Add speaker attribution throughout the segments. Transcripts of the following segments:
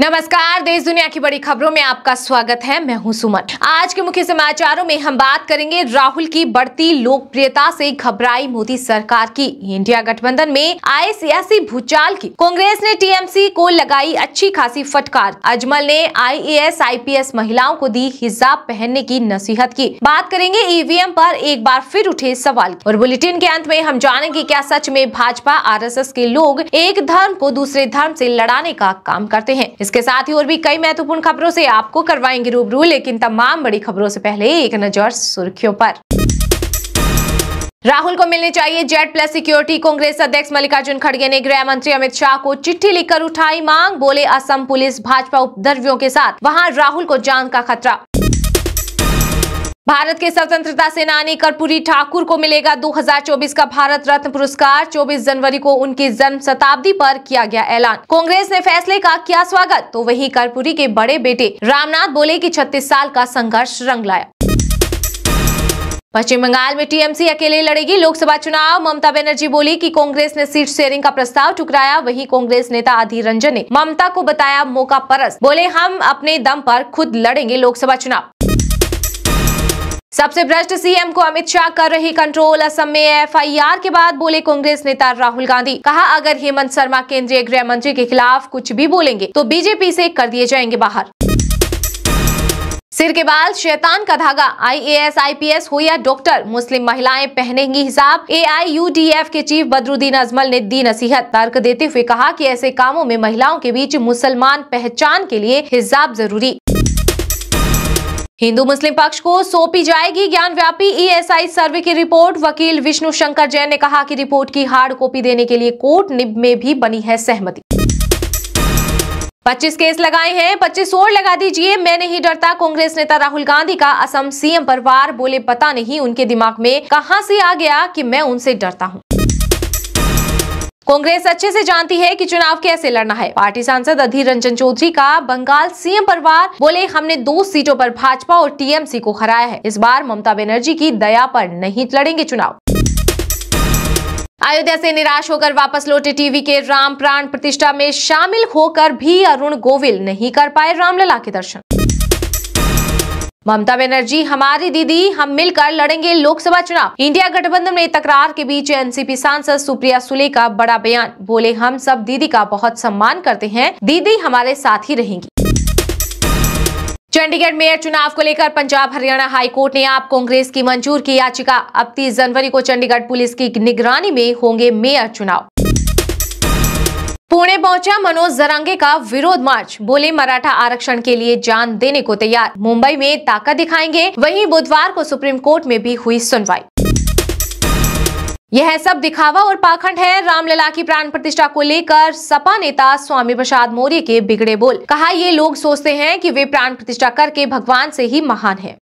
Speaker 1: नमस्कार देश दुनिया की बड़ी खबरों में आपका स्वागत है मैं हूं सुमन आज के मुख्य समाचारों में हम बात करेंगे राहुल की बढ़ती लोकप्रियता से घबराई मोदी सरकार की इंडिया गठबंधन में आए सियासी भूचाल की कांग्रेस ने टीएमसी को लगाई अच्छी खासी फटकार अजमल ने आईएएस आईपीएस महिलाओं को दी हिजाब पहनने की नसीहत की बात करेंगे ईवीएम आरोप एक बार फिर उठे सवाल और बुलेटिन के अंत में हम जानेंगे क्या सच में भाजपा आर के लोग एक धर्म को दूसरे धर्म ऐसी लड़ाने का काम करते हैं इसके साथ ही और भी कई महत्वपूर्ण खबरों से आपको करवाएंगे रूबरू लेकिन तमाम बड़ी खबरों से पहले एक नजर सुर्खियों पर राहुल को मिलने चाहिए जेट प्लस सिक्योरिटी कांग्रेस अध्यक्ष मल्लिकार्जुन खड़गे ने गृह मंत्री अमित शाह को चिट्ठी लिखकर उठाई मांग बोले असम पुलिस भाजपा उपद्रवियों के साथ वहां राहुल को जान का खतरा भारत के स्वतंत्रता सेनानी कर्पूरी ठाकुर को मिलेगा 2024 का भारत रत्न पुरस्कार 24 जनवरी को उनकी जन्म शताब्दी पर किया गया ऐलान कांग्रेस ने फैसले का किया स्वागत तो वहीं कर्पूरी के बड़े बेटे रामनाथ बोले कि 36 साल का संघर्ष रंग लाया पश्चिम बंगाल में टीएमसी अकेले लड़ेगी लोकसभा चुनाव ममता बनर्जी बोली कि कांग्रेस ने सीट शेयरिंग का प्रस्ताव ठुकराया वहीं कांग्रेस नेता अधीर रंजन ने ममता को बताया मौका परस बोले हम अपने दम पर खुद लड़ेंगे लोकसभा चुनाव सबसे भ्रष्ट सीएम को अमित शाह कर रही कंट्रोल असम में एफआईआर के बाद बोले कांग्रेस नेता राहुल गांधी कहा अगर हेमंत शर्मा केंद्रीय गृह मंत्री के खिलाफ कुछ भी बोलेंगे तो बीजेपी से कर दिए जाएंगे बाहर सिर के बाल शैतान का धागा आईएएस आईपीएस हो या डॉक्टर मुस्लिम महिलाएं पहनेंगी हिसाब एआईयूडीएफ के चीफ बदरुद्दीन अजमल ने दी नसीहत तर्क देते हुए कहा कि ऐसे कामों में महिलाओं के बीच मुसलमान पहचान के लिए हिजाब जरूरी हिंदू मुस्लिम पक्ष को सौंपी जाएगी ज्ञान व्यापी ईएसआई e सर्वे की रिपोर्ट वकील विष्णु शंकर जैन ने कहा कि रिपोर्ट की हार्ड कॉपी देने के लिए कोर्ट निब में भी बनी है सहमति 25 केस लगाए हैं 25 और लगा दीजिए मैं नहीं डरता कांग्रेस नेता राहुल गांधी का असम सीएम पर वार बोले पता नहीं उनके दिमाग में कहां से आ गया कि मैं उनसे डरता हूं कांग्रेस अच्छे से जानती है कि चुनाव कैसे लड़ना है पार्टी सांसद अधीर रंजन चौधरी का बंगाल सीएम परिवार बोले हमने दो सीटों पर भाजपा और टीएमसी को हराया है इस बार ममता बनर्जी की दया पर नहीं लड़ेंगे चुनाव अयोध्या से निराश होकर वापस लौटे टीवी के राम प्राण प्रतिष्ठा में शामिल होकर भी अरुण गोविल नहीं कर पाए रामलला के दर्शन ममता बनर्जी हमारी दीदी हम मिलकर लड़ेंगे लोकसभा चुनाव इंडिया गठबंधन में तकरार के बीच एनसीपी सांसद सुप्रिया सुले का बड़ा बयान बोले हम सब दीदी का बहुत सम्मान करते हैं दीदी हमारे साथ ही रहेंगी चंडीगढ़ मेयर चुनाव को लेकर पंजाब हरियाणा हाईकोर्ट ने आप कांग्रेस की मंजूर की याचिका अब तीस जनवरी को चंडीगढ़ पुलिस की निगरानी में होंगे मेयर चुनाव पुणे पहुंचा मनोज जरांगे का विरोध मार्च बोले मराठा आरक्षण के लिए जान देने को तैयार मुंबई में ताकत दिखाएंगे वहीं बुधवार को सुप्रीम कोर्ट में भी हुई सुनवाई यह सब दिखावा और पाखंड है रामलला की प्राण प्रतिष्ठा को लेकर सपा नेता स्वामी प्रसाद मौर्य के बिगड़े बोल कहा ये लोग सोचते हैं कि वे प्राण प्रतिष्ठा करके भगवान से ही महान हैं।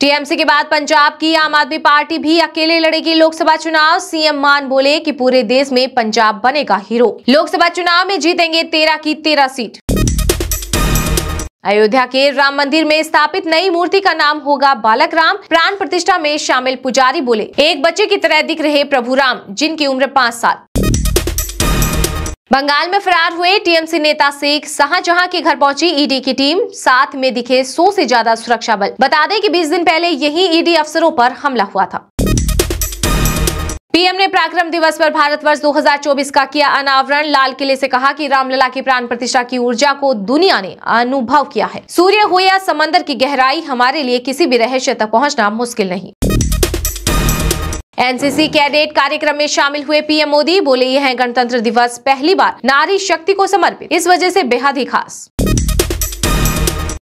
Speaker 1: टीएमसी के बाद पंजाब की आम आदमी पार्टी भी अकेले लड़ेगी लोकसभा चुनाव सीएम मान बोले कि पूरे देश में पंजाब बनेगा हीरो लोकसभा चुनाव में जीतेंगे तेरह की तेरह सीट अयोध्या के राम मंदिर में स्थापित नई मूर्ति का नाम होगा बालक राम प्राण प्रतिष्ठा में शामिल पुजारी बोले एक बच्चे की तरह दिख रहे प्रभु राम जिनकी उम्र पाँच साल बंगाल में फरार हुए टीएमसी नेता शेख शाहजहां के घर पहुंची ईडी की टीम साथ में दिखे सौ से ज्यादा सुरक्षा बल बता दें कि 20 दिन पहले यही ईडी अफसरों पर हमला हुआ था पीएम ने पराक्रम दिवस पर भारतवर्ष 2024 का किया अनावरण लाल किले से कहा कि रामलला की प्राण प्रतिष्ठा की ऊर्जा को दुनिया ने अनुभव किया है सूर्य हो या समंदर की गहराई हमारे लिए किसी भी रहस्य तक पहुँचना मुश्किल नहीं एनसीसी कैडेट कार्यक्रम में शामिल हुए पीएम मोदी बोले यह है गणतंत्र दिवस पहली बार नारी शक्ति को समर्पित इस वजह से बेहद ही खास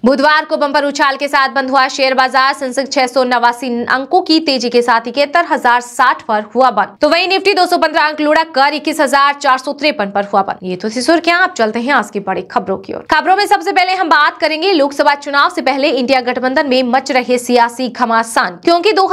Speaker 1: बुधवार को बंपर उछाल के साथ बंद हुआ शेयर बाजार सेंसेक्स छह अंकों की तेजी के साथ इकहत्तर हजार साठ पर हुआ बंद तो वहीं निफ्टी 215 अंक लुढ़क कर इक्कीस हजार चार सौ तिरपन पर हुआ बंद ये तो सिसुर क्या आप चलते हैं आज की बड़ी खबरों की ओर खबरों में सबसे पहले हम बात करेंगे लोकसभा चुनाव ऐसी पहले इंडिया गठबंधन में मच रहे सियासी घमासान क्यूँकी दो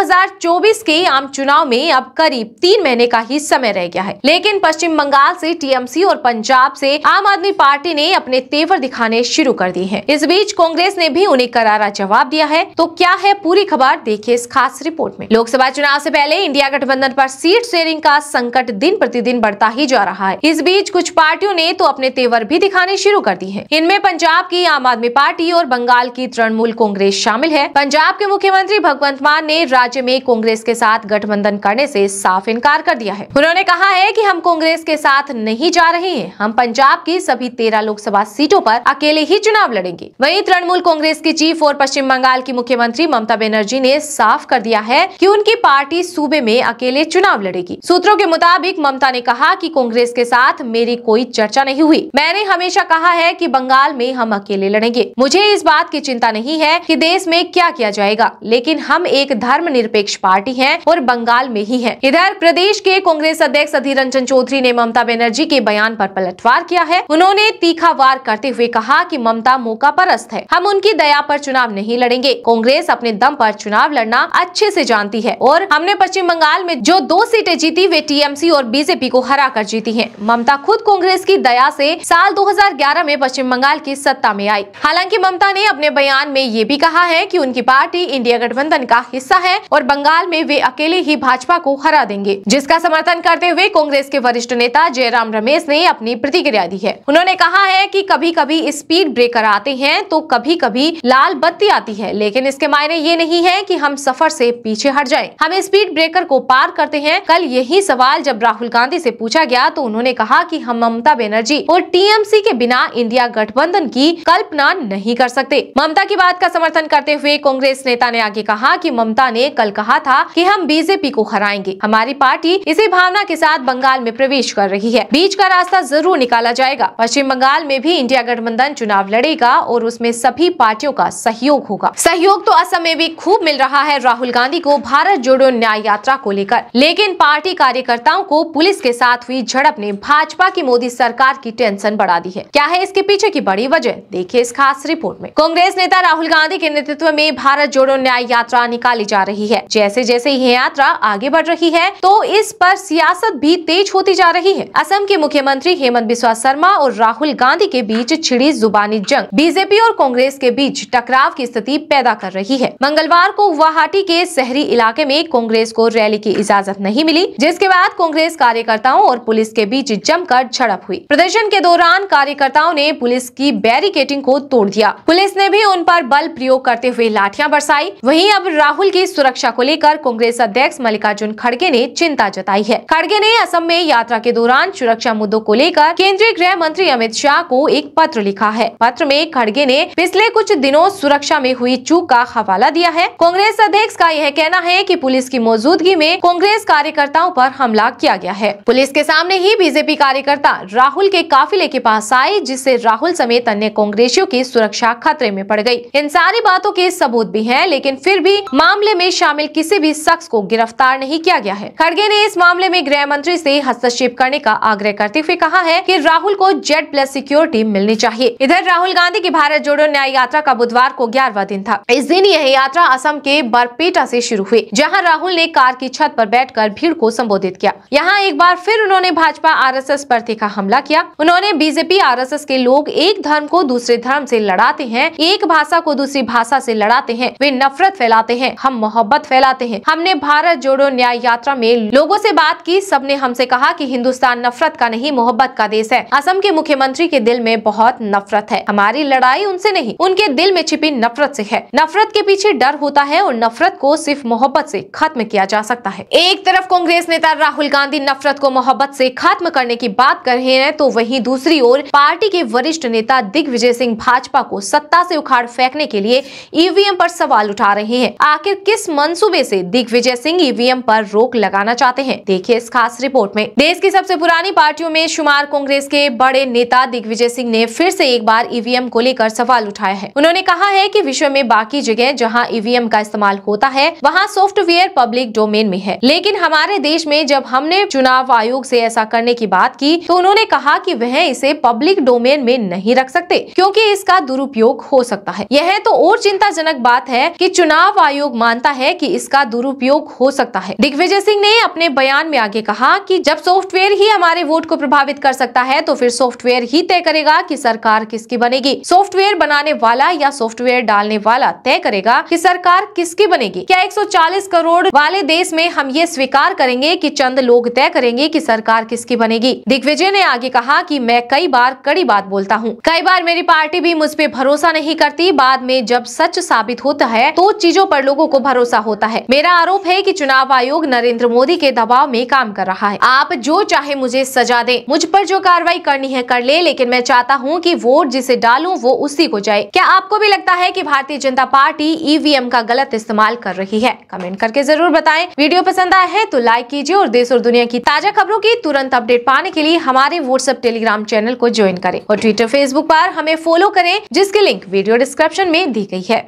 Speaker 1: के आम चुनाव में अब करीब तीन महीने का ही समय रह गया है लेकिन पश्चिम बंगाल ऐसी टीएमसी और पंजाब ऐसी आम आदमी पार्टी ने अपने तेवर दिखाने शुरू कर दिए है इस बीच कांग्रेस कांग्रेस ने भी उन्हें करारा जवाब दिया है तो क्या है पूरी खबर देखिए इस खास रिपोर्ट में लोकसभा चुनाव से पहले इंडिया गठबंधन पर सीट शेयरिंग का संकट दिन प्रतिदिन बढ़ता ही जा रहा है इस बीच कुछ पार्टियों ने तो अपने तेवर भी दिखाने शुरू कर दी है इनमें पंजाब की आम आदमी पार्टी और बंगाल की तृणमूल कांग्रेस शामिल है पंजाब के मुख्यमंत्री भगवंत मान ने राज्य में कांग्रेस के साथ गठबंधन करने ऐसी साफ इनकार कर दिया है उन्होंने कहा है की हम कांग्रेस के साथ नहीं जा रहे हैं हम पंजाब की सभी तेरह लोकसभा सीटों आरोप अकेले ही चुनाव लड़ेंगे वही तृणमूल तृणमूल कांग्रेस की चीफ और पश्चिम बंगाल की मुख्यमंत्री ममता बनर्जी ने साफ कर दिया है कि उनकी पार्टी सूबे में अकेले चुनाव लड़ेगी सूत्रों के मुताबिक ममता ने कहा कि कांग्रेस के साथ मेरी कोई चर्चा नहीं हुई मैंने हमेशा कहा है कि बंगाल में हम अकेले लड़ेंगे मुझे इस बात की चिंता नहीं है की देश में क्या किया जाएगा लेकिन हम एक धर्म निरपेक्ष पार्टी है और बंगाल में ही है इधर प्रदेश के कांग्रेस अध्यक्ष अधीर रंजन चौधरी ने ममता बनर्जी के बयान आरोप पलटवार किया है उन्होंने तीखा वार करते हुए कहा की ममता मौका परस्त है हम हम उनकी दया पर चुनाव नहीं लड़ेंगे कांग्रेस अपने दम पर चुनाव लड़ना अच्छे से जानती है और हमने पश्चिम बंगाल में जो दो सीटें जीती वे टीएमसी और बीजेपी को हरा कर जीती है ममता खुद कांग्रेस की दया से साल 2011 में पश्चिम बंगाल की सत्ता में आई हालांकि ममता ने अपने बयान में ये भी कहा है की उनकी पार्टी इंडिया गठबंधन का हिस्सा है और बंगाल में वे अकेले ही भाजपा को हरा देंगे जिसका समर्थन करते हुए कांग्रेस के वरिष्ठ नेता जयराम रमेश ने अपनी प्रतिक्रिया दी है उन्होंने कहा है की कभी कभी स्पीड ब्रेकर आते हैं तो कभी कभी कभी लाल बत्ती आती है लेकिन इसके मायने ये नहीं है कि हम सफर से पीछे हट जाए हम स्पीड ब्रेकर को पार करते हैं कल यही सवाल जब राहुल गांधी से पूछा गया तो उन्होंने कहा कि हम ममता बनर्जी और टीएमसी के बिना इंडिया गठबंधन की कल्पना नहीं कर सकते ममता की बात का समर्थन करते हुए कांग्रेस नेता ने आगे कहा की ममता ने कल कहा था की हम बीजेपी को हराएंगे हमारी पार्टी इसी भावना के साथ बंगाल में प्रवेश कर रही है बीच का रास्ता जरूर निकाला जाएगा पश्चिम बंगाल में भी इंडिया गठबंधन चुनाव लड़ेगा और उसमें सब सभी पार्टियों का सहयोग होगा सहयोग तो असम में भी खूब मिल रहा है राहुल गांधी को भारत जोड़ो न्याय यात्रा को लेकर लेकिन पार्टी कार्यकर्ताओं को पुलिस के साथ हुई झड़प ने भाजपा की मोदी सरकार की टेंशन बढ़ा दी है क्या है इसके पीछे की बड़ी वजह देखिए इस खास रिपोर्ट में कांग्रेस नेता राहुल गांधी के नेतृत्व में भारत जोड़ो न्याय यात्रा निकाली जा रही है जैसे जैसे यह यात्रा आगे बढ़ रही है तो इस पर सियासत भी तेज होती जा रही है असम के मुख्यमंत्री हेमंत बिस्वा शर्मा और राहुल गांधी के बीच छिड़ी जुबानी जंग बीजेपी और कांग्रेस कांग्रेस के बीच टकराव की स्थिति पैदा कर रही है मंगलवार को गुवाहाटी के शहरी इलाके में कांग्रेस को रैली की इजाजत नहीं मिली जिसके बाद कांग्रेस कार्यकर्ताओं और पुलिस के बीच जमकर झड़प हुई प्रदर्शन के दौरान कार्यकर्ताओं ने पुलिस की बैरिकेटिंग को तोड़ दिया पुलिस ने भी उन पर बल प्रयोग करते हुए लाठियां बरसाई वहीं अब राहुल की सुरक्षा को लेकर कांग्रेस अध्यक्ष मल्लिकार्जुन खड़गे ने चिंता जताई है खड़गे ने असम में यात्रा के दौरान सुरक्षा मुद्दों को लेकर केंद्रीय गृह मंत्री अमित शाह को एक पत्र लिखा है पत्र में खड़गे ने पिछले कुछ दिनों सुरक्षा में हुई चूक का हवाला दिया है कांग्रेस अध्यक्ष का यह कहना है कि पुलिस की मौजूदगी में कांग्रेस कार्यकर्ताओं पर हमला किया गया है पुलिस के सामने ही बीजेपी कार्यकर्ता राहुल के काफिले के पास आए जिससे राहुल समेत अन्य कांग्रेसियों की सुरक्षा खतरे में पड़ गयी इन सारी बातों के सबूत भी है लेकिन फिर भी मामले में शामिल किसी भी शख्स को गिरफ्तार नहीं किया गया है खड़गे ने इस मामले में गृह मंत्री ऐसी हस्तक्षेप करने का आग्रह करते हुए कहा है की राहुल को जेड प्लस सिक्योरिटी मिलनी चाहिए इधर राहुल गांधी की भारत जोड़ो न्याय यात्रा का बुधवार को ग्यारहवा दिन था इस दिन यह यात्रा असम के बरपेटा से शुरू हुई जहां राहुल ने कार की छत पर बैठकर भीड़ को संबोधित किया यहां एक बार फिर उन्होंने भाजपा आरएसएस पर तीखा हमला किया उन्होंने बीजेपी आरएसएस के लोग एक धर्म को दूसरे धर्म ऐसी लड़ाते हैं एक भाषा को दूसरी भाषा ऐसी लड़ाते हैं वे नफरत फैलाते हैं हम मोहब्बत फैलाते हैं हमने भारत जोड़ो न्याय यात्रा में लोगो ऐसी बात की सबने हमसे कहा की हिंदुस्तान नफरत का नहीं मोहब्बत का देश है असम के मुख्यमंत्री के दिल में बहुत नफरत है हमारी लड़ाई उनसे नहीं नहीं उनके दिल में छिपी नफरत से है नफरत के पीछे डर होता है और नफरत को सिर्फ मोहब्बत से खत्म किया जा सकता है एक तरफ कांग्रेस नेता राहुल गांधी नफरत को मोहब्बत से खत्म करने की बात कर रहे हैं तो वहीं दूसरी ओर पार्टी के वरिष्ठ नेता दिग्विजय सिंह भाजपा को सत्ता से उखाड़ फेंकने के लिए ईवीएम पर सवाल उठा रहे हैं आखिर किस मनसूबे से दिग्विजय सिंह ईवीएम पर रोक लगाना चाहते हैं देखिए इस खास रिपोर्ट में देश की सबसे पुरानी पार्टियों में शुमार कांग्रेस के बड़े नेता दिग्विजय सिंह ने फिर से एक बार ईवीएम को लेकर सवाल उठा उठाया है उन्होंने कहा है कि विश्व में बाकी जगह जहां ईवीएम e का इस्तेमाल होता है वहां सॉफ्टवेयर पब्लिक डोमेन में है लेकिन हमारे देश में जब हमने चुनाव आयोग से ऐसा करने की बात की तो उन्होंने कहा कि वह इसे पब्लिक डोमेन में नहीं रख सकते क्योंकि इसका दुरुपयोग हो सकता है यह तो और चिंताजनक बात है कि चुनाव आयोग मानता है कि इसका दुरुपयोग हो सकता है दिग्विजय सिंह ने अपने बयान में आगे कहा कि जब सॉफ्टवेयर ही हमारे वोट को प्रभावित कर सकता है तो फिर सॉफ्टवेयर ही तय करेगा कि सरकार किसकी बनेगी सॉफ्टवेयर बनाने बनाने वाला या सॉफ्टवेयर डालने वाला तय करेगा कि सरकार किसकी बनेगी क्या 140 करोड़ वाले देश में हम ये स्वीकार करेंगे कि चंद लोग तय करेंगे कि सरकार किसकी बनेगी दिग्विजय ने आगे कहा कि मैं कई बार कड़ी बात बोलता हूँ कई बार मेरी पार्टी भी मुझ पर भरोसा नहीं करती बाद में जब सच साबित होता है तो चीजों पर लोगों को भरोसा होता है मेरा आरोप है की चुनाव आयोग नरेंद्र मोदी के दबाव में काम कर रहा है आप जो चाहे मुझे सजा दे मुझ पर जो कार्रवाई करनी है कर ले लेकिन मैं चाहता हूँ कि वोट जिसे डालूं वो उसी को जाए गए क्या आपको भी लगता है कि भारतीय जनता पार्टी ईवीएम का गलत इस्तेमाल कर रही है कमेंट करके जरूर बताएं वीडियो पसंद आया है तो लाइक कीजिए और देश और दुनिया की ताजा खबरों की तुरंत अपडेट पाने के लिए हमारे व्हाट्सएप टेलीग्राम चैनल को ज्वाइन करें और ट्विटर फेसबुक पर हमें फॉलो करें जिसकी लिंक वीडियो डिस्क्रिप्शन में दी गई है